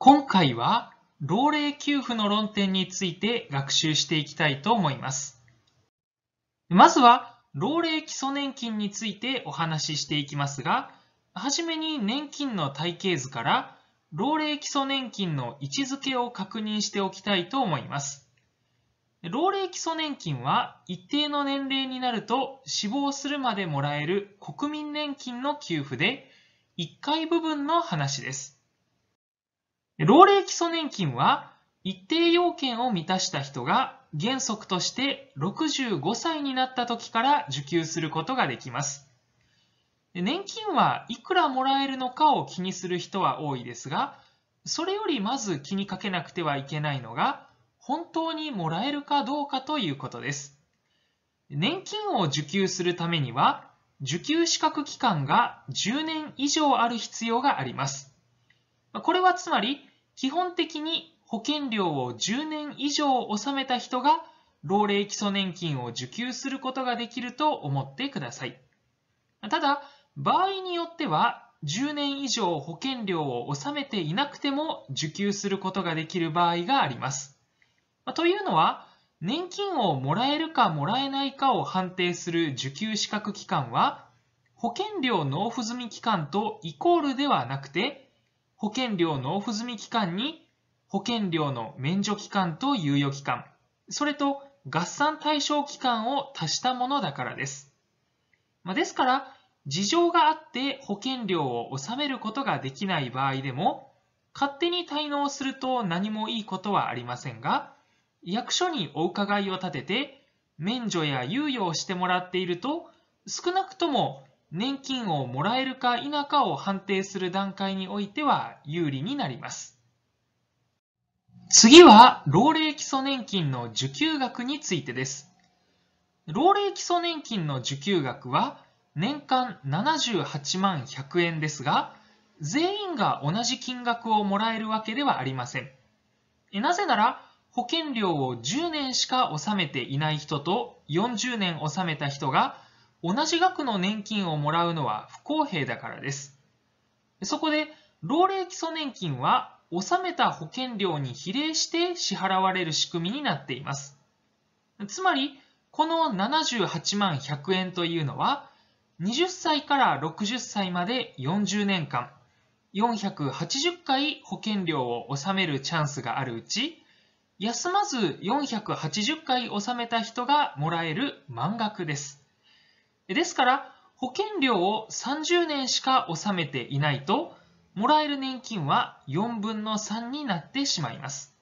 今回は老齢給付の論点について学習していきたいと思います。まずは老齢基礎年金についてお話ししていきますが、はじめに年金の体系図から老齢基礎年金の位置づけを確認しておきたいと思います。老齢基礎年金は一定の年齢になると死亡するまでもらえる国民年金の給付で1回部分の話です。老齢基礎年金は一定要件を満たした人が原則として65歳になった時から受給することができます。年金はいくらもらえるのかを気にする人は多いですが、それよりまず気にかけなくてはいけないのが、本当にもらえるかどうかということです。年金を受給するためには、受給資格期間が10年以上ある必要があります。これはつまり、基本的に保険料を10年以上納めた人が老齢基礎年金を受給することができると思ってください。ただ、場合によっては10年以上保険料を納めていなくても受給することができる場合があります。というのは、年金をもらえるかもらえないかを判定する受給資格期間は、保険料納付済み期間とイコールではなくて、保険料納付済み期間に保険料の免除期間と猶予期間、それと合算対象期間を足したものだからです。まあ、ですから、事情があって保険料を納めることができない場合でも、勝手に滞納すると何もいいことはありませんが、役所にお伺いを立てて、免除や猶予をしてもらっていると、少なくとも年金をもらえるか否かを判定する段階においては有利になります。次は、老齢基礎年金の受給額についてです。老齢基礎年金の受給額は年間78万100円ですが、全員が同じ金額をもらえるわけではありません。なぜなら、保険料を10年しか納めていない人と40年納めた人が同じ額の年金をもらうのは不公平だからです。そこで、老齢基礎年金は納めた保険料に比例して支払われる仕組みになっています。つまり、この78万100円というのは、20歳から60歳まで40年間、480回保険料を納めるチャンスがあるうち、休まず480回納めた人がもらえる満額です。ですから、保険料を30年しか納めていないと、もらえる年金は4分の3になってしまいます。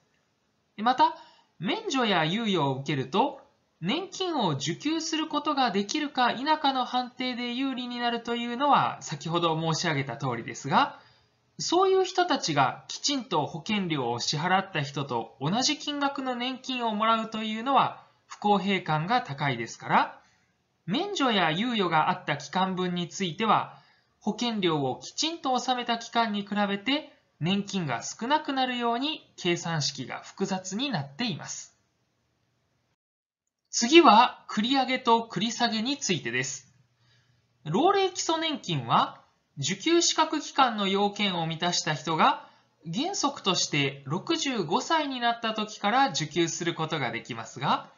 また、免除や猶予を受けると、年金を受給することができるか否かの判定で有利になるというのは先ほど申し上げた通りですが、そういう人たちがきちんと保険料を支払った人と同じ金額の年金をもらうというのは不公平感が高いですから、免除や猶予があった期間分については、保険料をきちんと納めた期間に比べて年金が少なくなるように計算式が複雑になっています。次は繰り上げと繰り下げについてです。老齢基礎年金は受給資格期間の要件を満たした人が原則として65歳になった時から受給することができますが、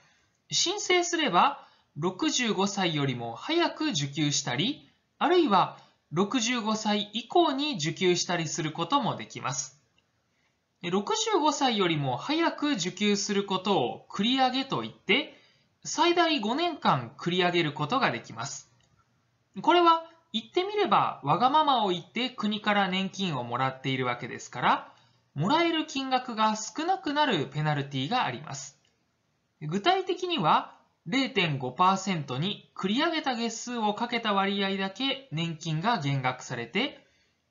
申請すれば65歳よりも早く受給したり、あるいは65歳以降に受給したりすることもできます。65歳よりも早く受給することを繰り上げといって、最大5年間繰り上げることができます。これは言ってみればわがままを言って国から年金をもらっているわけですから、もらえる金額が少なくなるペナルティがあります。具体的には、0.5%に繰り上げた月数をかけた割合だけ年金が減額されて、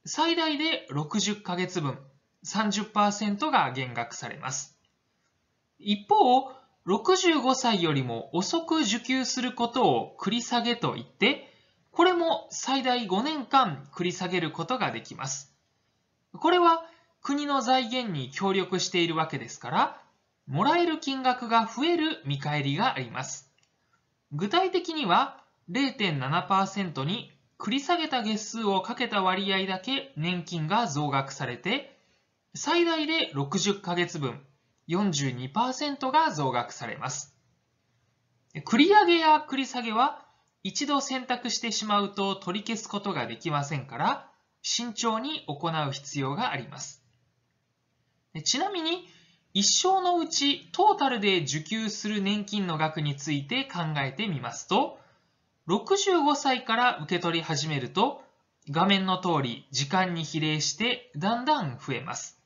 最大で60ヶ月分、30%が減額されます。一方、65歳よりも遅く受給することを繰り下げといって、これも最大5年間繰り下げることができます。これは国の財源に協力しているわけですから、もらえる金額が増える見返りがあります。具体的には0.7%に繰り下げた月数をかけた割合だけ年金が増額されて最大で60ヶ月分42%が増額されます。繰り上げや繰り下げは一度選択してしまうと取り消すことができませんから慎重に行う必要があります。ちなみに一生のうちトータルで受給する年金の額について考えてみますと、65歳から受け取り始めると、画面の通り時間に比例してだんだん増えます。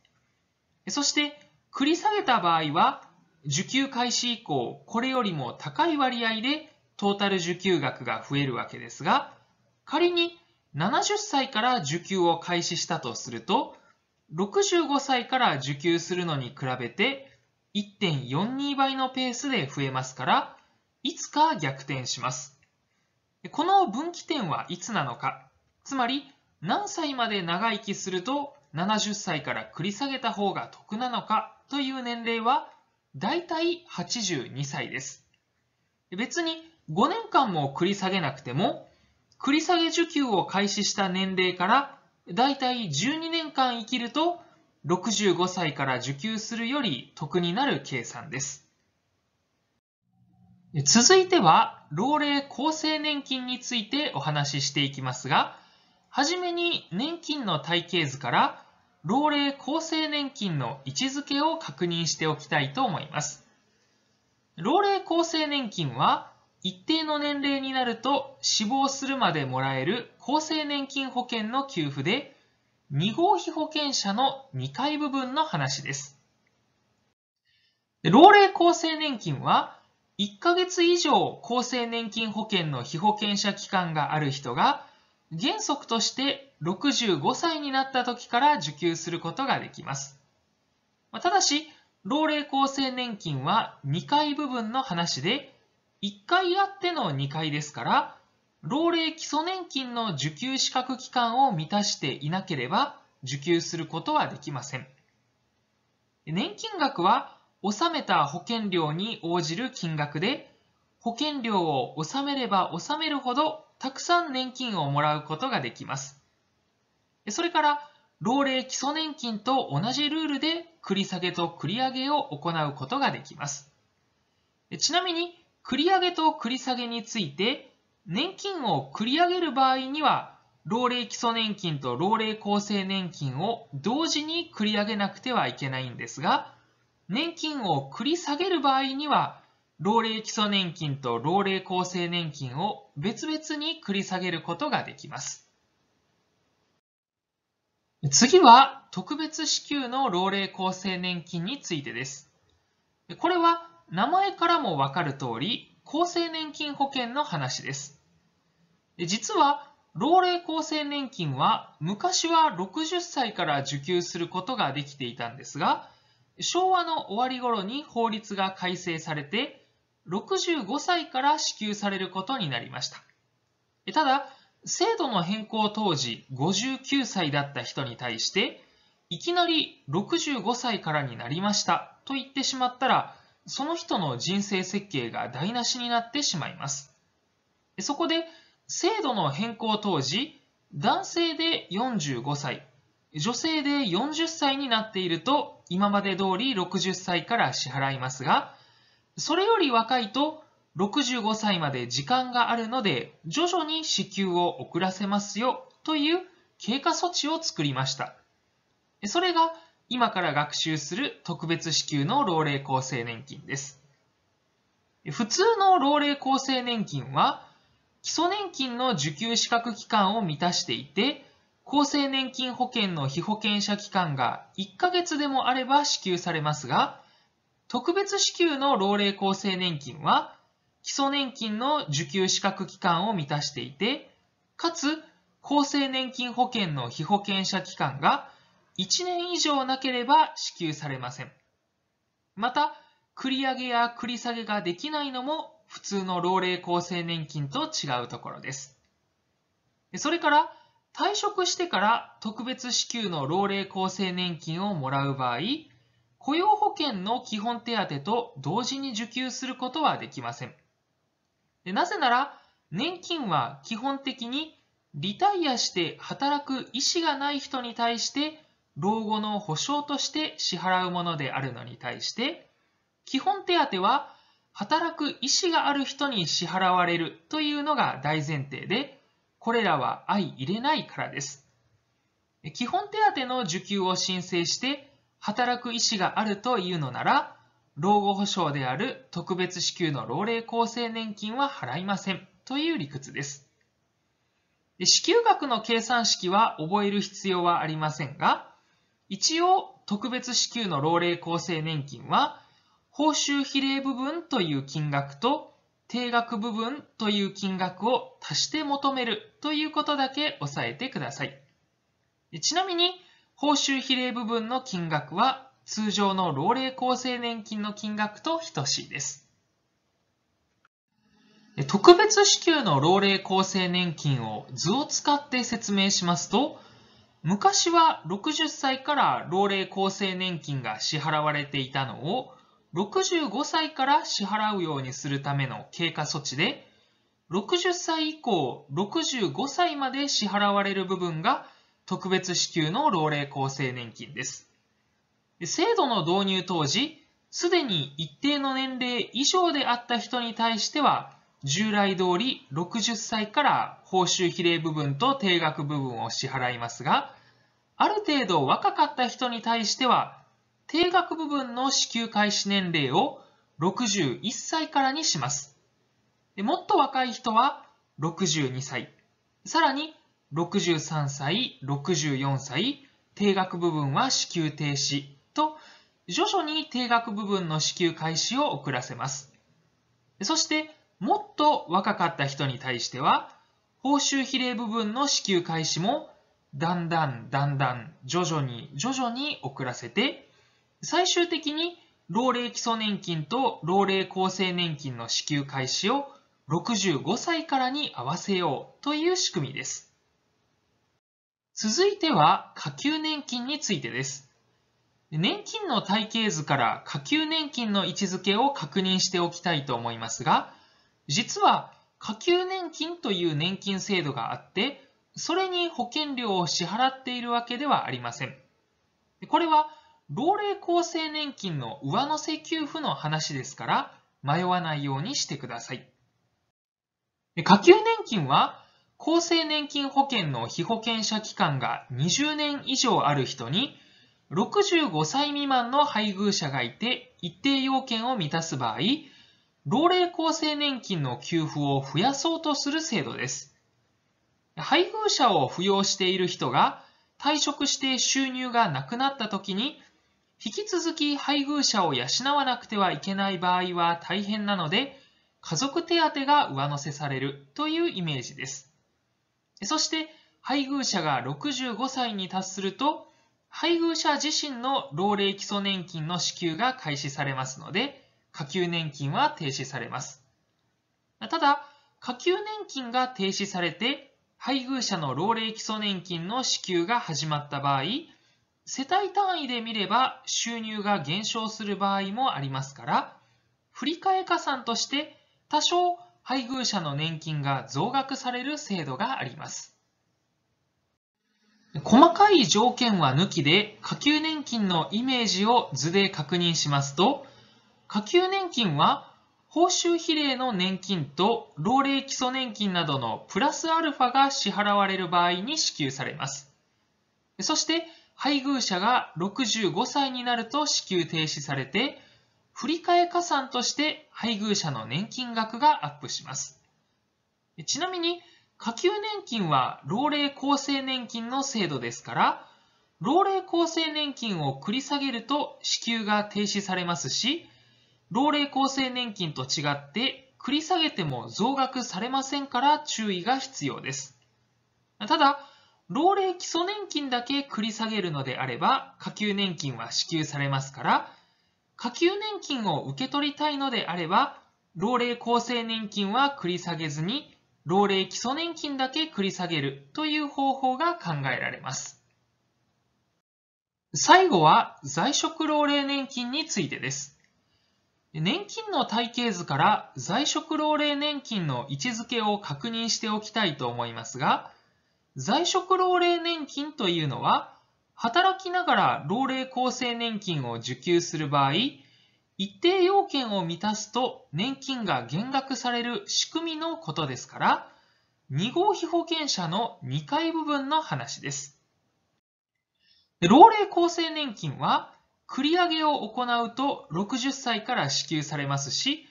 そして、繰り下げた場合は、受給開始以降、これよりも高い割合でトータル受給額が増えるわけですが、仮に70歳から受給を開始したとすると、65歳から受給するのに比べて1.42倍のペースで増えますから、いつか逆転します。この分岐点はいつなのか、つまり何歳まで長生きすると70歳から繰り下げた方が得なのかという年齢はだいたい82歳です。別に5年間も繰り下げなくても、繰り下げ受給を開始した年齢から大体12年間生きると65歳から受給するより得になる計算です。続いては、老齢厚生年金についてお話ししていきますが、はじめに年金の体系図から、老齢厚生年金の位置づけを確認しておきたいと思います。老齢厚生年金は、一定の年齢になると死亡するまでもらえる厚生年金保険の給付で、2号被保険者の2回部分の話です。老齢厚生年金は、1ヶ月以上厚生年金保険の被保険者期間がある人が、原則として65歳になった時から受給することができます。ただし、老齢厚生年金は2回部分の話で、1回あっての2回ですから、老齢基礎年金の受給資格期間を満たしていなければ受給することはできません。年金額は納めた保険料に応じる金額で、保険料を納めれば納めるほどたくさん年金をもらうことができます。それから、老齢基礎年金と同じルールで繰り下げと繰り上げを行うことができます。ちなみに、繰り上げと繰り下げについて、年金を繰り上げる場合には、老齢基礎年金と老齢厚生年金を同時に繰り上げなくてはいけないんですが、年金を繰り下げる場合には、老齢基礎年金と老齢厚生年金を別々に繰り下げることができます。次は特別支給の老齢厚生年金についてです。これは名前からもわかる通り、厚生年金保険の話です。実は、老齢厚生年金は昔は60歳から受給することができていたんですが、昭和の終わり頃に法律が改正されて、65歳から支給されることになりました。ただ、制度の変更当時59歳だった人に対して、いきなり65歳からになりましたと言ってしまったら、その人の人生設計が台無しになってしまいます。そこで、制度の変更当時、男性で45歳、女性で40歳になっていると、今まで通り60歳から支払いますが、それより若いと65歳まで時間があるので、徐々に支給を遅らせますよという経過措置を作りました。それが今から学習する特別支給の老齢厚生年金です。普通の老齢厚生年金は、基礎年金の受給資格期間を満たしていて、厚生年金保険の被保険者期間が1ヶ月でもあれば支給されますが、特別支給の老齢厚生年金は、基礎年金の受給資格期間を満たしていて、かつ、厚生年金保険の被保険者期間が1年以上なければ支給されません。また、繰り上げや繰り下げができないのも普通の老齢厚生年金と違うところです。それから、退職してから特別支給の老齢厚生年金をもらう場合、雇用保険の基本手当と同時に受給することはできません。なぜなら、年金は基本的にリタイアして働く意思がない人に対して老後の保障として支払うものであるのに対して、基本手当は働く意思がある人に支払われるというのが大前提で、これらは相入れないからです。基本手当の受給を申請して働く意思があるというのなら、老後保障である特別支給の老齢厚生年金は払いませんという理屈です。支給額の計算式は覚える必要はありませんが、一応、特別支給の老齢厚生年金は、報酬比例部分という金額と、定額部分という金額を足して求めるということだけ押さえてください。ちなみに、報酬比例部分の金額は、通常の老齢厚生年金の金額と等しいです。特別支給の老齢厚生年金を図を使って説明しますと、昔は60歳から老齢厚生年金が支払われていたのを65歳から支払うようにするための経過措置で60歳以降65歳まで支払われる部分が特別支給の老齢厚生年金です。制度の導入当時、すでに一定の年齢以上であった人に対しては従来通り60歳から報酬比例部分と定額部分を支払いますが、ある程度若かった人に対しては、定額部分の支給開始年齢を61歳からにします。でもっと若い人は62歳、さらに63歳、64歳、定額部分は支給停止と、徐々に定額部分の支給開始を遅らせます。そして、もっと若かった人に対しては、報酬比例部分の支給開始も、だんだんだんだん徐々に徐々に遅らせて、最終的に老齢基礎年金と老齢厚生年金の支給開始を65歳からに合わせようという仕組みです。続いては下級年金についてです。年金の体系図から下級年金の位置づけを確認しておきたいと思いますが、実は下級年金という年金制度があって、それに保険料を支払っているわけではありません。これは老齢厚生年金の上乗せ給付の話ですから、迷わないようにしてください。下級年金は、厚生年金保険の被保険者期間が20年以上ある人に、65歳未満の配偶者がいて一定要件を満たす場合、老齢厚生年金の給付を増やそうとする制度です。配偶者を扶養している人が退職して収入がなくなった時に、引き続き配偶者を養わなくてはいけない場合は大変なので、家族手当が上乗せされるというイメージです。そして、配偶者が65歳に達すると、配偶者自身の老齢基礎年金の支給が開始されますので、下級年金は停止されます。ただ、下級年金が停止されて、配偶者の老齢基礎年金の支給が始まった場合、世帯単位で見れば収入が減少する場合もありますから、振替加算として多少配偶者の年金が増額される制度があります。細かい条件は抜きで、下級年金のイメージを図で確認しますと、下級年金は報酬比例の年金と老齢基礎年金などのプラスアルファが支払われる場合に支給されます。そして配偶者が65歳になると支給停止されて、振替加算として配偶者の年金額がアップします。ちなみに、下級年金は老齢厚生年金の制度ですから、老齢厚生年金を繰り下げると支給が停止されますし、老齢厚生年金と違って繰り下げても増額されませんから注意が必要です。ただ、老齢基礎年金だけ繰り下げるのであれば、下級年金は支給されますから、下級年金を受け取りたいのであれば、老齢厚生年金は繰り下げずに、老齢基礎年金だけ繰り下げるという方法が考えられます。最後は在職老齢年金についてです。年金の体系図から在職老齢年金の位置づけを確認しておきたいと思いますが、在職老齢年金というのは、働きながら老齢厚生年金を受給する場合、一定要件を満たすと年金が減額される仕組みのことですから、2号被保険者の2階部分の話です。老齢厚生年金は、繰り上げを行うと60歳から支給されますし、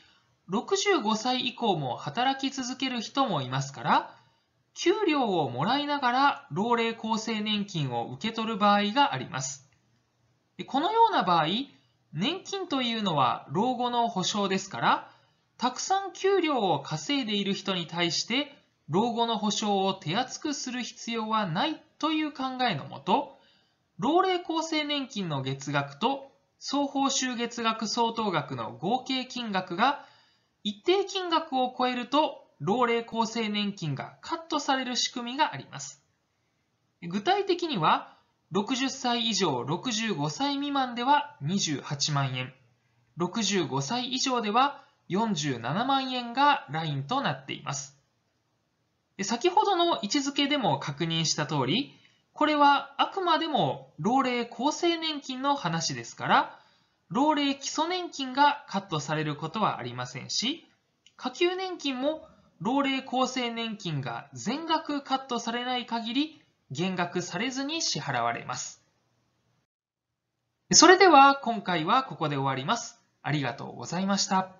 65歳以降も働き続ける人もいますから、給料をもらいながら老齢厚生年金を受け取る場合があります。このような場合、年金というのは老後の保障ですから、たくさん給料を稼いでいる人に対して、老後の保障を手厚くする必要はないという考えのもと、老齢厚生年金の月額と総報酬月額相当額の合計金額が一定金額を超えると老齢厚生年金がカットされる仕組みがあります。具体的には、60歳以上65歳未満では28万円、65歳以上では47万円がラインとなっています。先ほどの位置づけでも確認した通り、これはあくまでも老齢厚生年金の話ですから、老齢基礎年金がカットされることはありませんし、下級年金も老齢厚生年金が全額カットされない限り、減額されずに支払われます。それでは今回はここで終わります。ありがとうございました。